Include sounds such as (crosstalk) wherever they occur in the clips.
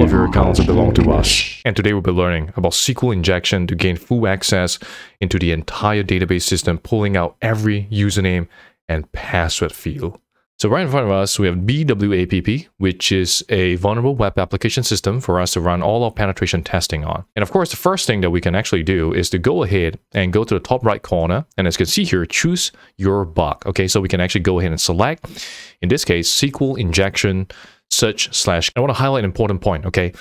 all of your accounts belong to us. And today we'll be learning about SQL injection to gain full access into the entire database system, pulling out every username and password field. So right in front of us, we have BWAPP, which is a vulnerable web application system for us to run all our penetration testing on. And of course, the first thing that we can actually do is to go ahead and go to the top right corner. And as you can see here, choose your bug. Okay, so we can actually go ahead and select, in this case, SQL injection search slash. I want to highlight an important point, okay?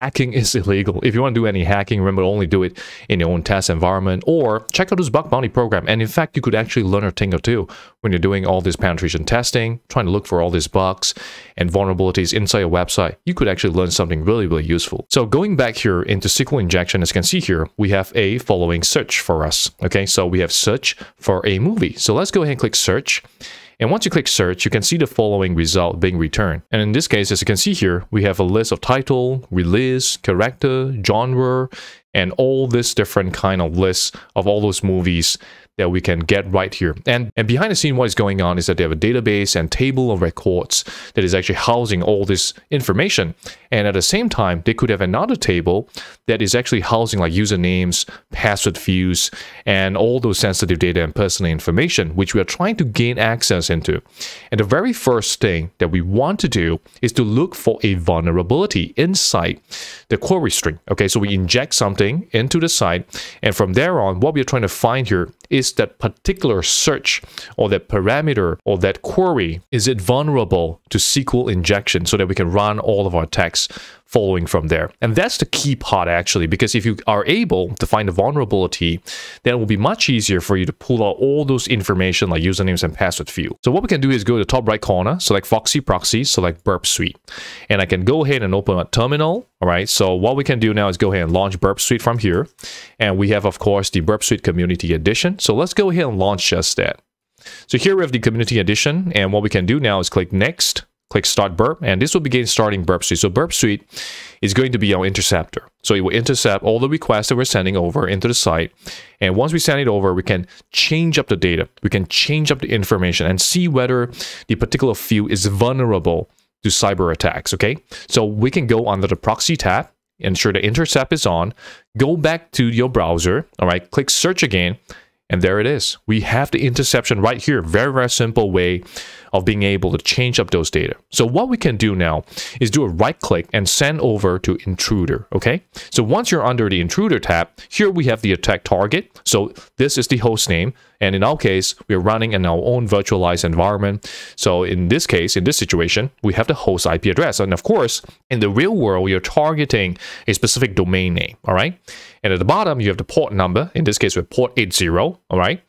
Hacking is (laughs) illegal. If you want to do any hacking, remember only do it in your own test environment or check out this bug bounty program. And in fact, you could actually learn a thing or two when you're doing all this penetration testing, trying to look for all these bugs and vulnerabilities inside your website. You could actually learn something really, really useful. So going back here into SQL injection, as you can see here, we have a following search for us. Okay, so we have search for a movie. So let's go ahead and click search. And once you click search, you can see the following result being returned. And in this case, as you can see here, we have a list of title, release, character, genre, and all this different kind of lists of all those movies that we can get right here. And, and behind the scene, what is going on is that they have a database and table of records that is actually housing all this information. And at the same time, they could have another table that is actually housing like usernames, password views, and all those sensitive data and personal information, which we are trying to gain access into. And the very first thing that we want to do is to look for a vulnerability inside the query string. Okay, so we inject something into the site, and from there on, what we're trying to find here is that particular search or that parameter or that query, is it vulnerable to SQL injection so that we can run all of our attacks? following from there. And that's the key part actually, because if you are able to find a vulnerability, then it will be much easier for you to pull out all those information like usernames and password field. So what we can do is go to the top right corner, select Foxy Proxy, select Burp Suite. And I can go ahead and open a terminal. All right, so what we can do now is go ahead and launch Burp Suite from here. And we have, of course, the Burp Suite Community Edition. So let's go ahead and launch just that. So here we have the Community Edition. And what we can do now is click Next click start burp and this will begin starting burp suite so burp suite is going to be our interceptor so it will intercept all the requests that we're sending over into the site and once we send it over we can change up the data we can change up the information and see whether the particular field is vulnerable to cyber attacks okay so we can go under the proxy tab ensure the intercept is on go back to your browser all right click search again and there it is. We have the interception right here. Very, very simple way of being able to change up those data. So what we can do now is do a right click and send over to intruder, okay? So once you're under the intruder tab, here we have the attack target. So this is the host name. And in our case, we are running in our own virtualized environment. So in this case, in this situation, we have the host IP address. And of course, in the real world, you're targeting a specific domain name, all right? And at the bottom, you have the port number. In this case, we have port 80, all right?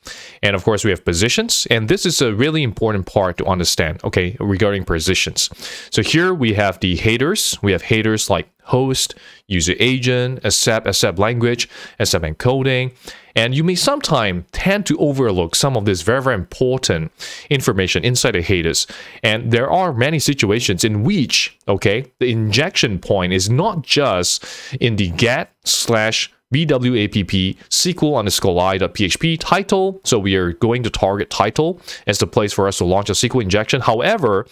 And of course, we have positions. And this is a really important part to understand, okay, regarding positions. So here we have the headers. We have headers like host, user agent, accept, accept language, accept encoding. And you may sometimes tend to overlook some of this very, very important information inside the headers. And there are many situations in which, okay, the injection point is not just in the get slash bwapp sql underscore i.php title. So we are going to target title as the place for us to launch a SQL injection. However,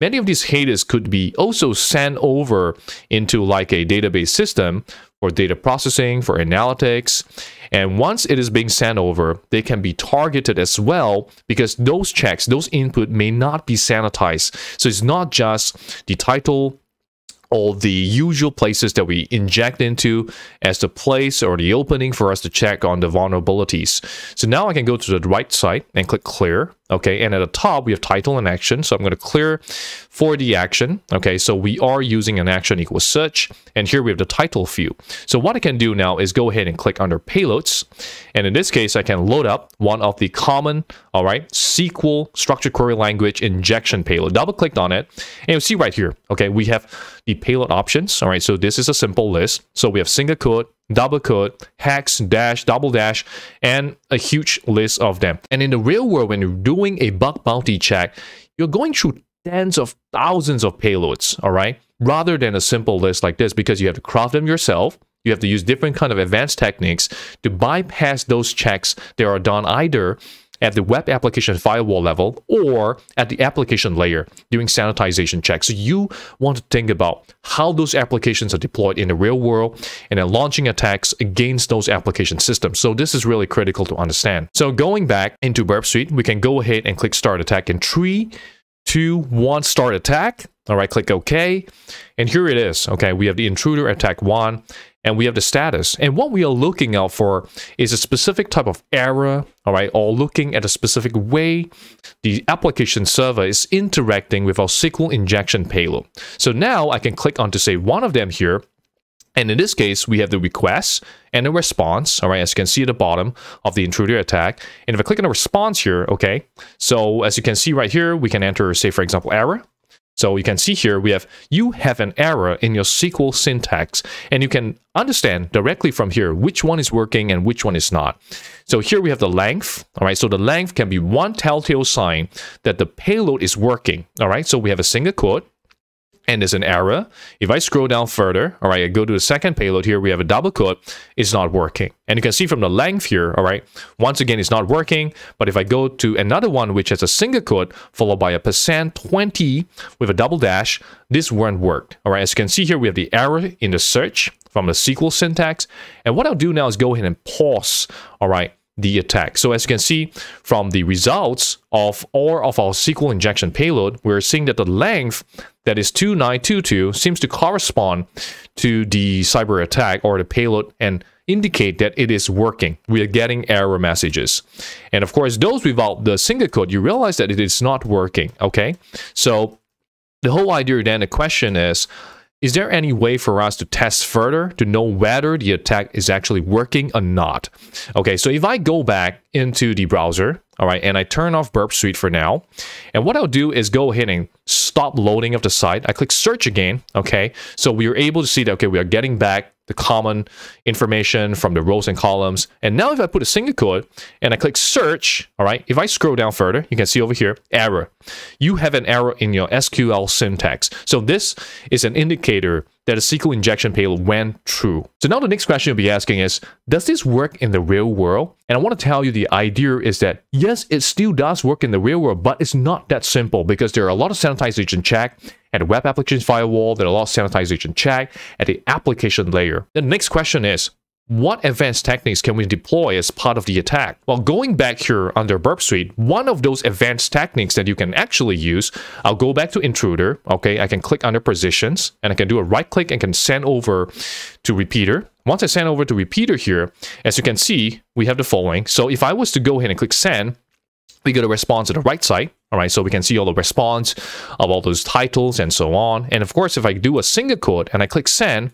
many of these headers could be also sent over into like a database system for data processing, for analytics. And once it is being sent over, they can be targeted as well because those checks, those input may not be sanitized. So it's not just the title, all the usual places that we inject into as the place or the opening for us to check on the vulnerabilities. So now I can go to the right side and click clear. Okay, and at the top, we have title and action. So I'm going to clear for the action. Okay, so we are using an action equals search. And here we have the title field. So what I can do now is go ahead and click under payloads. And in this case, I can load up one of the common, all right, SQL structured query language injection payload. Double clicked on it. And you'll see right here, okay, we have the payload options. All right, so this is a simple list. So we have single code, double quote, hex, dash, double dash, and a huge list of them. And in the real world, when you're doing a bug bounty check, you're going through tens of thousands of payloads, all right? Rather than a simple list like this, because you have to craft them yourself, you have to use different kind of advanced techniques to bypass those checks that are done either at the web application firewall level or at the application layer doing sanitization checks. So you want to think about how those applications are deployed in the real world and then launching attacks against those application systems. So this is really critical to understand. So going back into Burp Suite, we can go ahead and click start attack in three, two, one, start attack. All right, click OK. And here it is. Okay, we have the intruder attack one and we have the status. And what we are looking out for is a specific type of error, all right, or looking at a specific way the application server is interacting with our SQL injection payload. So now I can click on to say one of them here. And in this case, we have the request and the response, all right, as you can see at the bottom of the intruder attack. And if I click on the response here, okay, so as you can see right here, we can enter, say, for example, error, so you can see here we have you have an error in your SQL syntax and you can understand directly from here which one is working and which one is not. So here we have the length, all right? So the length can be one telltale sign that the payload is working, all right? So we have a single quote and there's an error. If I scroll down further, all right, I go to the second payload here, we have a double quote, it's not working. And you can see from the length here, all right, once again, it's not working. But if I go to another one, which has a single quote followed by a percent 20 with a double dash, this won't work. All right, as you can see here, we have the error in the search from the SQL syntax. And what I'll do now is go ahead and pause, all right, the attack. So as you can see from the results of all of our SQL injection payload, we're seeing that the length that is 2922 seems to correspond to the cyber attack or the payload and indicate that it is working. We are getting error messages. And of course, those without the single code, you realize that it is not working, okay? So the whole idea then, the question is, is there any way for us to test further to know whether the attack is actually working or not? Okay, so if I go back into the browser. All right, and I turn off Burp Suite for now. And what I'll do is go ahead and stop loading of the site. I click search again. Okay, so we are able to see that okay, we are getting back the common information from the rows and columns. And now if I put a single quote and I click search, all right, if I scroll down further, you can see over here, error. You have an error in your SQL syntax. So this is an indicator that a SQL injection payload went through. So now the next question you'll be asking is, does this work in the real world? And I want to tell you the idea is that, yes, it still does work in the real world, but it's not that simple because there are a lot of sanitization check at the web application firewall, there are a lot of sanitization check at the application layer. The next question is, what advanced techniques can we deploy as part of the attack? Well, going back here under Burp Suite, one of those advanced techniques that you can actually use, I'll go back to Intruder, okay? I can click under Positions, and I can do a right click and can send over to Repeater. Once I send over to Repeater here, as you can see, we have the following. So if I was to go ahead and click Send, we get a response at the right side, all right? So we can see all the response of all those titles and so on. And of course, if I do a single quote and I click Send,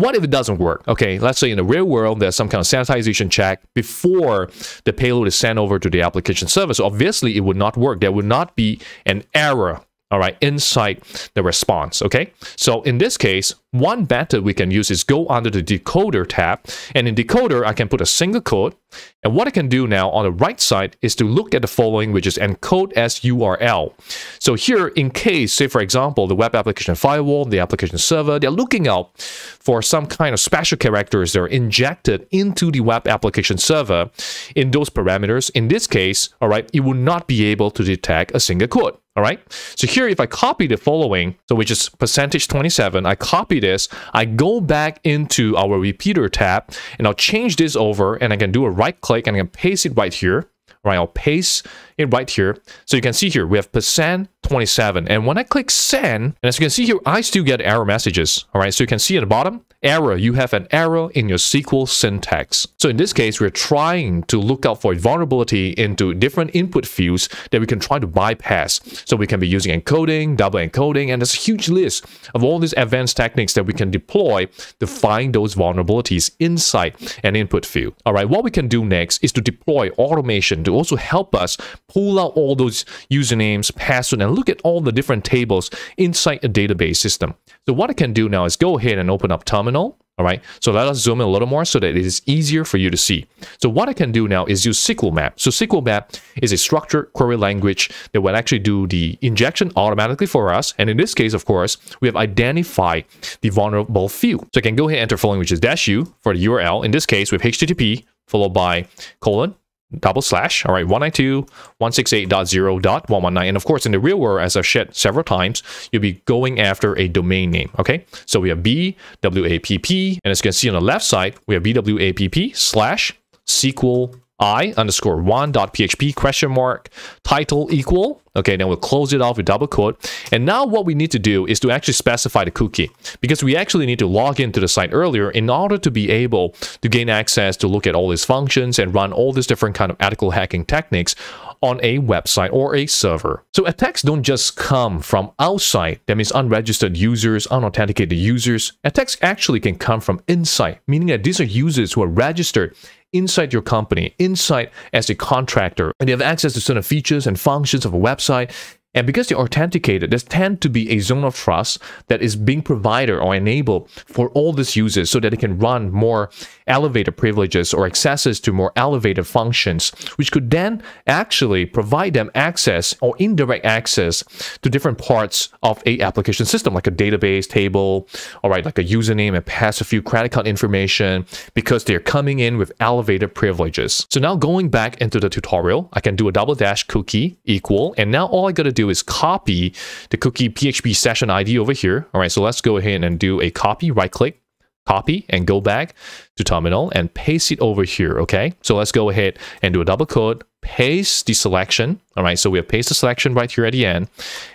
what if it doesn't work? Okay, let's say in the real world, there's some kind of sanitization check before the payload is sent over to the application server. So obviously it would not work. There would not be an error all right, inside the response, okay? So in this case, one method we can use is go under the decoder tab, and in decoder, I can put a single code, and what I can do now on the right side is to look at the following, which is encode as URL. So here, in case, say for example, the web application firewall, the application server, they're looking out for some kind of special characters that are injected into the web application server in those parameters. In this case, all right, it will not be able to detect a single code. All right. So here, if I copy the following, so which is percentage 27, I copy this, I go back into our repeater tab and I'll change this over and I can do a right click and I can paste it right here, right? I'll paste it right here. So you can see here, we have percent 27. And when I click send, and as you can see here, I still get error messages. All right, so you can see at the bottom, error, you have an error in your SQL syntax. So in this case, we're trying to look out for a vulnerability into different input fields that we can try to bypass. So we can be using encoding, double encoding, and there's a huge list of all these advanced techniques that we can deploy to find those vulnerabilities inside an input field. All right, what we can do next is to deploy automation to also help us pull out all those usernames, password, and look at all the different tables inside a database system. So what I can do now is go ahead and open up terminal. All right, so let us zoom in a little more so that it is easier for you to see. So what I can do now is use SQL Map. So SQL Map is a structured query language that will actually do the injection automatically for us. And in this case, of course, we have identified the vulnerable field. So I can go ahead and enter following, which is dash u for the URL. In this case, with HTTP followed by colon double slash, all right, 192.168.0.119. And of course, in the real world, as I've said several times, you'll be going after a domain name, okay? So we have BWAPP, and as you can see on the left side, we have BWAPP slash SQL i underscore one dot php question mark title equal. Okay, then we'll close it off with double quote. And now what we need to do is to actually specify the cookie because we actually need to log into the site earlier in order to be able to gain access to look at all these functions and run all these different kind of ethical hacking techniques on a website or a server. So attacks don't just come from outside, that means unregistered users, unauthenticated users. Attacks actually can come from inside, meaning that these are users who are registered inside your company, inside as a contractor, and you have access to certain features and functions of a website, and because they are authenticated, there's tend to be a zone of trust that is being provided or enabled for all these users so that they can run more elevated privileges or accesses to more elevated functions, which could then actually provide them access or indirect access to different parts of a application system, like a database table, all right, like a username and pass a few credit card information because they're coming in with elevated privileges. So now going back into the tutorial, I can do a double dash cookie equal, and now all I gotta do do is copy the cookie PHP session ID over here. All right, so let's go ahead and do a copy, right click, copy and go back to terminal and paste it over here, okay? So let's go ahead and do a double quote, paste the selection, all right? So we have paste the selection right here at the end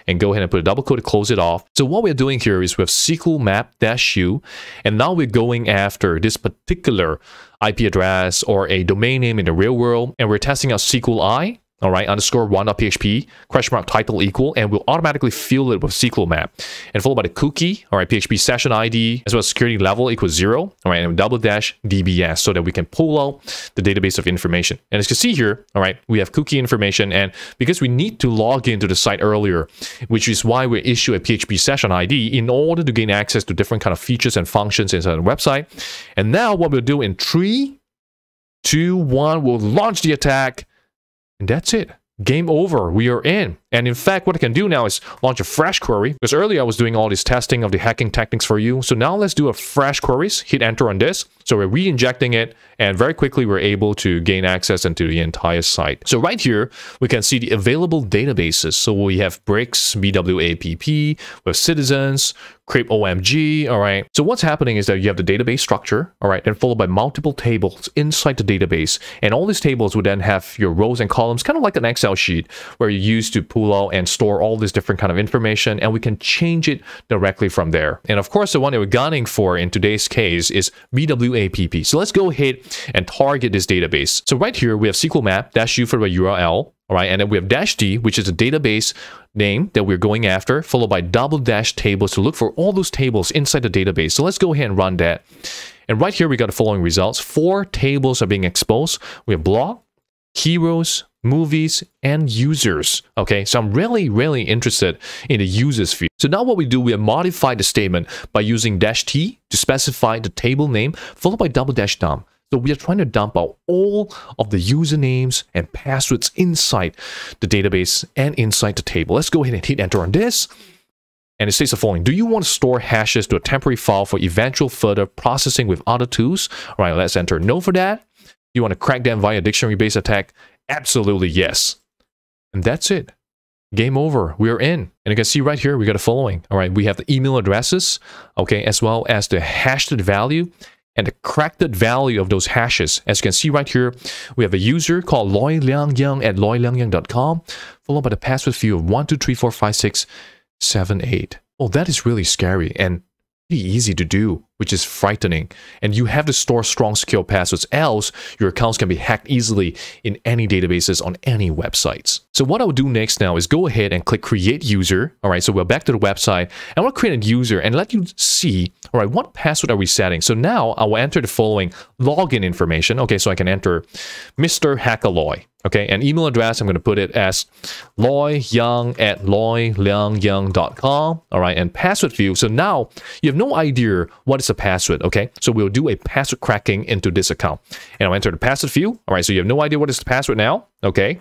and go ahead and put a double quote to close it off. So what we're doing here is we have SQL map dash u and now we're going after this particular IP address or a domain name in the real world and we're testing out SQLi all right, underscore one PHP question mark title equal, and we'll automatically fill it with SQL map. And followed by the cookie, all right, PHP session ID, as well as security level equals zero, all right, and double dash DBS so that we can pull out the database of information. And as you can see here, all right, we have cookie information, and because we need to log into the site earlier, which is why we issue a PHP session ID in order to gain access to different kind of features and functions inside the website. And now what we'll do in three, two, one, we'll launch the attack and that's it. Game over. We are in. And in fact, what I can do now is launch a fresh query, because earlier I was doing all this testing of the hacking techniques for you. So now let's do a fresh queries, hit enter on this. So we're re-injecting it, and very quickly we're able to gain access into the entire site. So right here, we can see the available databases. So we have Bricks, BWAPP, with Citizens, Crepe OMG, all right. So what's happening is that you have the database structure, all right, and followed by multiple tables inside the database. And all these tables would then have your rows and columns, kind of like an Excel sheet, where you use to pull and store all this different kind of information, and we can change it directly from there. And of course, the one that we're gunning for in today's case is BWAPP. So let's go ahead and target this database. So right here, we have SQL map dash u for the URL. All right, and then we have dash D, which is the database name that we're going after, followed by double dash tables to look for all those tables inside the database. So let's go ahead and run that. And right here, we got the following results. Four tables are being exposed. We have blog, heroes, movies, and users. Okay, so I'm really, really interested in the users field. So now what we do, we modify the statement by using dash t to specify the table name, followed by double dash dump. So we are trying to dump out all of the usernames and passwords inside the database and inside the table. Let's go ahead and hit enter on this. And it states the following, do you want to store hashes to a temporary file for eventual further processing with other tools? All right, let's enter no for that you want to crack them via dictionary-based attack? Absolutely yes. And that's it. Game over. We're in. And you can see right here, we got a following. All right, we have the email addresses, okay, as well as the hashed value and the cracked value of those hashes. As you can see right here, we have a user called Loi Liang Yang at loilangyang.com, followed by the password field of 12345678. Oh, that is really scary. And pretty easy to do, which is frightening. And you have to store strong secure passwords, else your accounts can be hacked easily in any databases on any websites. So what I'll do next now is go ahead and click create user. All right, so we're back to the website. I want to create a user and let you see all right, what password are we setting? So now I will enter the following login information. Okay, so I can enter Mr. Hackaloy. Okay, and email address, I'm going to put it as loyyoung at loyliangyoung.com. All right, and password field. So now you have no idea what is a password. Okay, so we'll do a password cracking into this account. And I'll enter the password field. All right, so you have no idea what is the password now. Okay,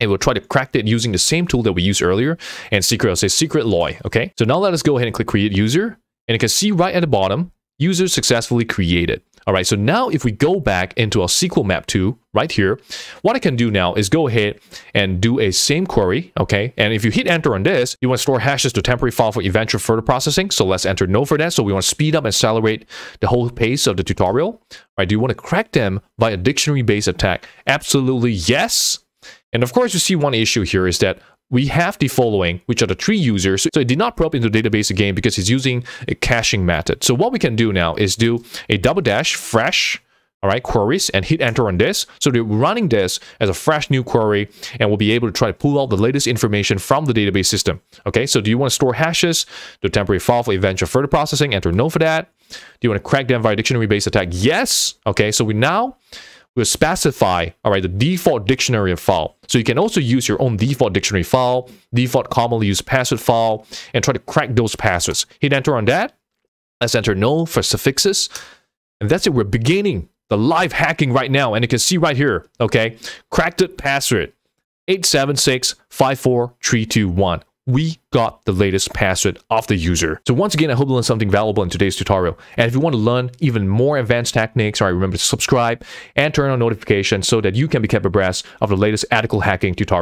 and we'll try to crack it using the same tool that we used earlier and secret, I'll say secret loy, okay? So now let us go ahead and click create user and you can see right at the bottom, user successfully created. All right, so now if we go back into our SQL map 2 right here, what I can do now is go ahead and do a same query, okay? And if you hit enter on this, you want to store hashes to temporary file for eventual further processing. So let's enter no for that. So we want to speed up and accelerate the whole pace of the tutorial. All right, do you want to crack them by a dictionary-based attack? Absolutely yes. And of course, you see one issue here is that we have the following, which are the three users. So it did not probe into the database again because it's using a caching method. So what we can do now is do a double dash fresh all right, queries and hit enter on this. So we are running this as a fresh new query and we'll be able to try to pull out the latest information from the database system. Okay, so do you want to store hashes? Do temporary file for eventual further processing? Enter no for that. Do you want to crack them via dictionary-based attack? Yes. Okay, so we now will specify, all right, the default dictionary file. So you can also use your own default dictionary file, default commonly used password file, and try to crack those passwords. Hit enter on that. Let's enter no for suffixes. And that's it. We're beginning the live hacking right now. And you can see right here, okay, cracked it password. 876 54321 we got the latest password of the user. So once again, I hope you learned something valuable in today's tutorial. And if you want to learn even more advanced techniques, all right, remember to subscribe and turn on notifications so that you can be kept abreast of the latest ethical hacking tutorial.